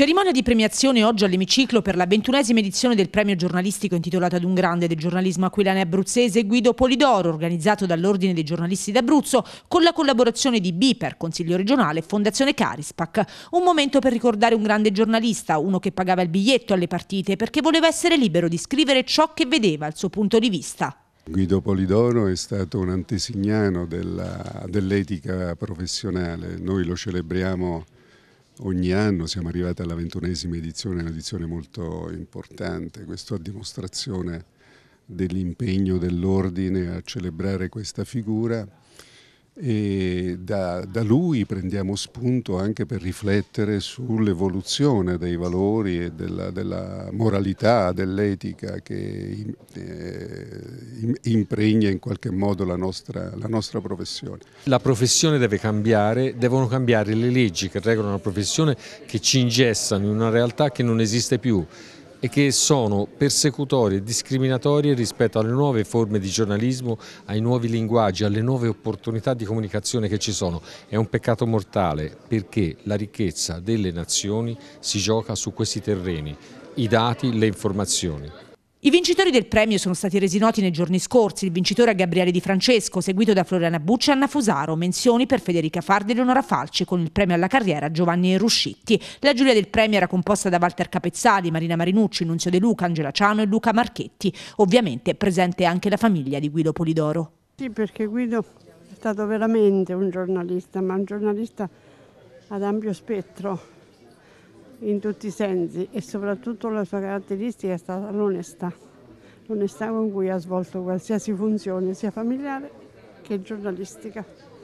Cerimonia di premiazione oggi all'emiciclo per la ventunesima edizione del premio giornalistico intitolato ad un grande del giornalismo aquilane abruzzese Guido Polidoro, organizzato dall'Ordine dei giornalisti d'Abruzzo con la collaborazione di BIPER, Consiglio regionale e Fondazione Carispac. Un momento per ricordare un grande giornalista, uno che pagava il biglietto alle partite perché voleva essere libero di scrivere ciò che vedeva, il suo punto di vista. Guido Polidoro è stato un antesignano dell'etica professionale, noi lo celebriamo ogni anno, siamo arrivati alla ventunesima edizione, un'edizione molto importante, questo a dimostrazione dell'impegno dell'ordine a celebrare questa figura e da, da lui prendiamo spunto anche per riflettere sull'evoluzione dei valori e della, della moralità, dell'etica che eh, impregna in qualche modo la nostra, la nostra professione. La professione deve cambiare, devono cambiare le leggi che regolano la professione, che ci ingessano in una realtà che non esiste più e che sono persecutorie e discriminatorie rispetto alle nuove forme di giornalismo, ai nuovi linguaggi, alle nuove opportunità di comunicazione che ci sono. È un peccato mortale perché la ricchezza delle nazioni si gioca su questi terreni, i dati, le informazioni. I vincitori del premio sono stati resi noti nei giorni scorsi. Il vincitore è Gabriele Di Francesco, seguito da Floriana Bucci e Anna Fusaro. Menzioni per Federica Fardi e Leonora Falci, con il premio alla carriera Giovanni Ruscitti. La giuria del premio era composta da Walter Capezzali, Marina Marinucci, Nunzio De Luca, Angela Ciano e Luca Marchetti. Ovviamente presente anche la famiglia di Guido Polidoro. Sì, perché Guido è stato veramente un giornalista, ma un giornalista ad ampio spettro in tutti i sensi e soprattutto la sua caratteristica è stata l'onestà, l'onestà con cui ha svolto qualsiasi funzione sia familiare che giornalistica.